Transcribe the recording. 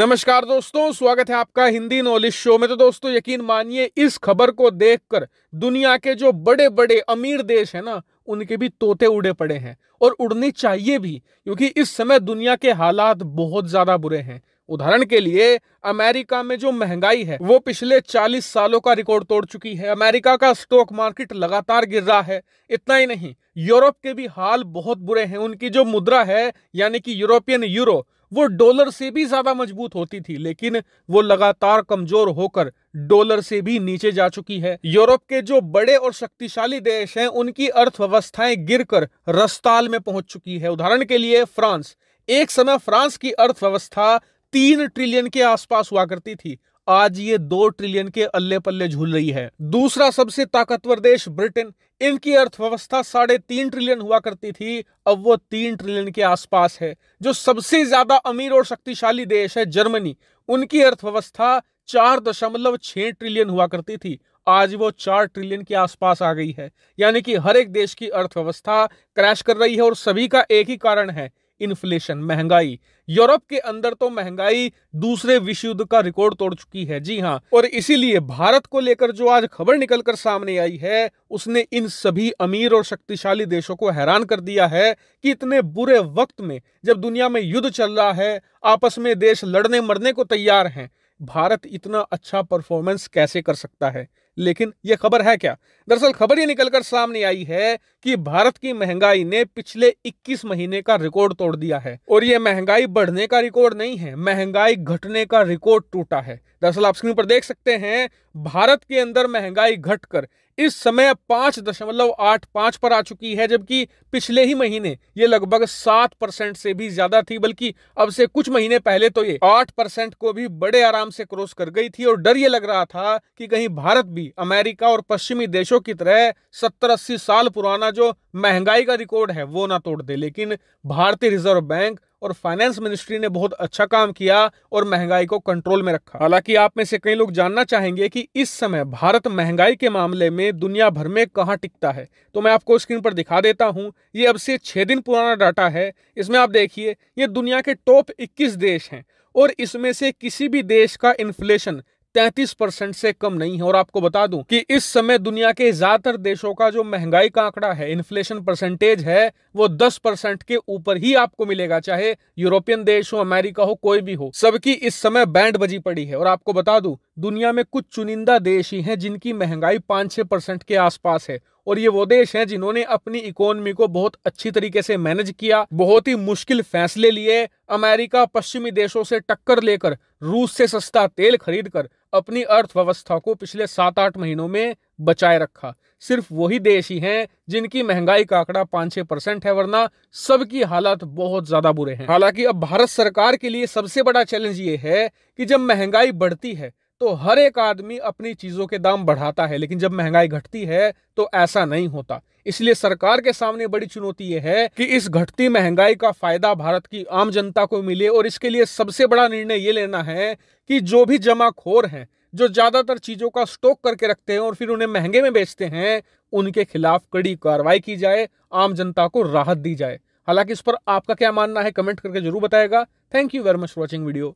नमस्कार दोस्तों स्वागत है आपका हिंदी नॉलेज शो में तो दोस्तों यकीन मानिए इस खबर को देखकर दुनिया के जो बड़े बड़े अमीर देश हैं ना उनके भी तोते उड़े पड़े हैं और उड़ने चाहिए भी क्योंकि इस समय दुनिया के हालात बहुत ज़्यादा बुरे हैं उदाहरण के लिए अमेरिका में जो महंगाई है वो पिछले 40 सालों का रिकॉर्ड तोड़ चुकी है अमेरिका का स्टॉक मार्केट लगातार गिर रहा है इतना ही नहीं यूरोप के भी हाल बहुत बुरे हैं उनकी जो मुद्रा है यानी कि यूरोपियन यूरो वो डॉलर से भी ज्यादा मजबूत होती थी लेकिन वो लगातार कमजोर होकर डॉलर से भी नीचे जा चुकी है यूरोप के जो बड़े और शक्तिशाली देश हैं उनकी अर्थव्यवस्थाएं गिरकर रस्ताल में पहुंच चुकी है उदाहरण के लिए फ्रांस एक समय फ्रांस की अर्थव्यवस्था तीन ट्रिलियन के आसपास हुआ करती थी आज ये दो ट्रिलियन के अल्ले पल्ले झूल रही है दूसरा सबसे ताकतवर देश ब्रिटेन इनकी अर्थव्यवस्था साढ़े तीन ट्रिलियन हुआ करती थी अब वो तीन ट्रिलियन के आसपास है जो सबसे ज्यादा अमीर और शक्तिशाली देश है जर्मनी उनकी अर्थव्यवस्था चार दशमलव छह ट्रिलियन हुआ करती थी आज वो चार ट्रिलियन के आसपास आ गई है यानी कि हर एक देश की अर्थव्यवस्था क्रैश कर रही है और सभी का एक ही कारण है इन्फ्लेशन महंगाई यूरोप के अंदर तो महंगाई दूसरे विश्व युद्ध का रिकॉर्ड तोड़ चुकी है जी हाँ और इसीलिए भारत को लेकर जो आज खबर निकलकर सामने आई है उसने इन सभी अमीर और शक्तिशाली देशों को हैरान कर दिया है कि इतने बुरे वक्त में जब दुनिया में युद्ध चल रहा है आपस में देश लड़ने मरने को तैयार हैं भारत इतना अच्छा परफॉर्मेंस कैसे कर सकता है लेकिन यह खबर है क्या दरअसल खबर ये निकलकर सामने आई है कि भारत की महंगाई ने पिछले 21 महीने का रिकॉर्ड तोड़ दिया है और यह महंगाई बढ़ने का रिकॉर्ड नहीं है महंगाई घटने का रिकॉर्ड टूटा है दरअसल आप स्क्रीन पर देख सकते हैं भारत के अंदर महंगाई घटकर इस समय पांच दशमलव आठ पांच पर आ चुकी है जबकि पिछले ही महीने ये लगभग सात परसेंट से भी ज्यादा थी बल्कि अब से कुछ महीने पहले तो ये आठ परसेंट को भी बड़े आराम से क्रॉस कर गई थी और डर ये लग रहा था कि कहीं भारत भी अमेरिका और पश्चिमी देशों की तरह सत्तर अस्सी साल पुराना जो महंगाई का रिकॉर्ड है वो ना तोड़ दे लेकिन भारतीय रिजर्व बैंक और फाइनेंस मिनिस्ट्री ने बहुत अच्छा काम किया और महंगाई को कंट्रोल में रखा हालांकि आप में से कई लोग जानना चाहेंगे कि इस समय भारत महंगाई के मामले में दुनिया भर में कहाँ टिकता है तो मैं आपको स्क्रीन पर दिखा देता हूँ ये अब से छह दिन पुराना डाटा है इसमें आप देखिए ये दुनिया के टॉप इक्कीस देश हैं और इसमें से किसी भी देश का इन्फ्लेशन 33 परसेंट से कम नहीं है और आपको बता दूं कि इस समय दुनिया के ज्यादातर देशों का जो महंगाई का आंकड़ा है इन्फ्लेशन परसेंटेज है वो 10 परसेंट के ऊपर ही आपको मिलेगा चाहे यूरोपियन देश हो अमेरिका हो कोई भी हो सबकी इस समय बैंड बजी पड़ी है और आपको बता दूं दुनिया में कुछ चुनिंदा देश ही है जिनकी महंगाई पांच छह परसेंट के आसपास है और ये वो देश हैं जिन्होंने अपनी इकोनॉमी को बहुत अच्छी तरीके से मैनेज किया बहुत ही मुश्किल फैसले लिए अमेरिका पश्चिमी देशों से टक्कर लेकर रूस से सस्ता तेल खरीदकर अपनी अर्थव्यवस्था को पिछले सात आठ महीनों में बचाए रखा सिर्फ वही देश ही हैं जिनकी महंगाई का आंकड़ा पांच छह परसेंट है वरना सबकी हालत बहुत ज़्यादा बुरे हैं हालांकि अब भारत सरकार के लिए सबसे बड़ा चैलेंज ये है कि जब महंगाई बढ़ती है तो हर एक आदमी अपनी चीज़ों के दाम बढ़ाता है लेकिन जब महंगाई घटती है तो ऐसा नहीं होता इसलिए सरकार के सामने बड़ी चुनौती यह है कि इस घटती महंगाई का फायदा भारत की आम जनता को मिले और इसके लिए सबसे बड़ा निर्णय ये लेना है कि जो भी जमाखोर हैं जो ज़्यादातर चीज़ों का स्टॉक करके रखते हैं और फिर उन्हें महंगे में बेचते हैं उनके खिलाफ कड़ी कार्रवाई की जाए आम जनता को राहत दी जाए हालांकि इस पर आपका क्या मानना है कमेंट करके जरूर बताएगा thank you very much watching video